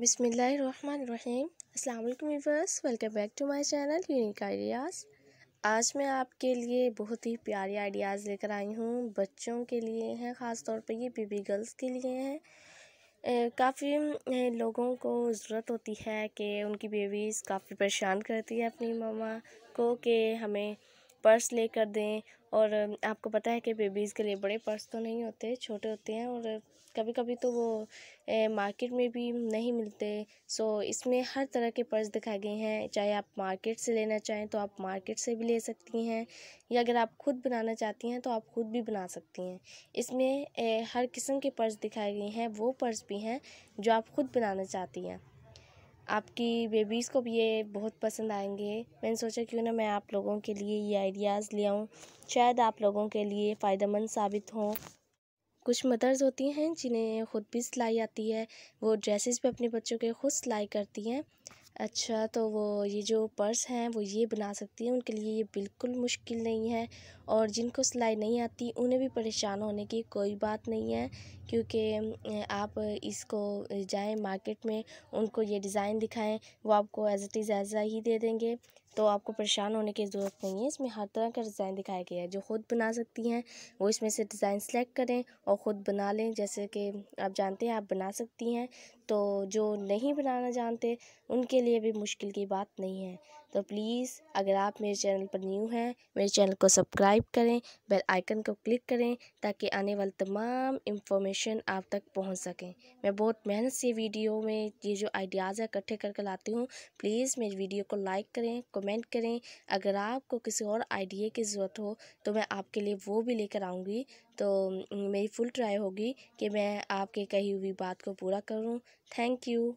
बिसमीम् अल्लाम viewers welcome back to my channel unique ideas आज मैं आपके लिए बहुत ही प्यारे आइडियाज़ लेकर आई हूँ बच्चों के लिए हैं ख़ास तौर पर ये बेबी गर्ल्स के लिए हैं काफ़ी लोगों को ज़रूरत होती है कि उनकी बेबीज़ काफ़ी परेशान करती है अपनी मामा को कि हमें पर्स लेकर दें और आपको पता है कि बेबीज़ के लिए बड़े पर्स तो नहीं होते छोटे होते हैं और कभी कभी तो वो ए, मार्केट में भी नहीं मिलते सो इसमें हर तरह के पर्स दिखाए गए हैं चाहे आप मार्केट से लेना चाहें तो आप मार्केट से भी ले सकती हैं या अगर आप खुद बनाना चाहती हैं तो आप खुद भी बना सकती हैं इसमें ए, हर किस्म के पर्स दिखाए गए हैं वो पर्स भी हैं जो आप खुद बनाना चाहती हैं आपकी बेबीज़ को भी ये बहुत पसंद आएंगे मैंने सोचा क्यों ना मैं आप लोगों के लिए ये आइडियाज़ ले आऊँ शायद आप लोगों के लिए फ़ायदेमंद साबित हों कुछ मदर्स होती हैं जिन्हें ख़ुद भी सिलाई आती है वो ड्रेसेस पे अपने बच्चों के खुद सिलाई करती हैं अच्छा तो वो ये जो पर्स हैं वो ये बना सकती हैं उनके लिए ये बिल्कुल मुश्किल नहीं है और जिनको सिलाई नहीं आती उन्हें भी परेशान होने की कोई बात नहीं है क्योंकि आप इसको जाएँ मार्केट में उनको ये डिज़ाइन दिखाएँ वो आपको एज़ इट इज़ एज ही दे देंगे तो आपको परेशान होने की ज़रूरत नहीं है इसमें हर तरह का डिज़ाइन दिखाया गया है जो ख़ुद बना सकती हैं वो इसमें से डिज़ाइन सेलेक्ट करें और ख़ुद बना लें जैसे कि आप जानते हैं आप बना सकती हैं तो जो नहीं बनाना जानते उनके लिए भी मुश्किल की बात नहीं है तो प्लीज़ अगर आप मेरे चैनल पर न्यू हैं मेरे चैनल को सब्सक्राइब करें बेल आइकन को क्लिक करें ताकि आने वाली तमाम इंफॉर्मेशन इन्फॉर्मेशन आप तक पहुंच सकें मैं बहुत मेहनत से वीडियो में ये जो आइडियाज़ है इकट्ठे करके लाती हूँ प्लीज़ मेरी वीडियो को लाइक करें कमेंट करें अगर आपको किसी और आइडिया की ज़रूरत हो तो मैं आपके लिए वो भी लेकर आऊँगी तो मेरी फुल ट्राई होगी कि मैं आपके कही हुई बात को पूरा करूँ थैंक यू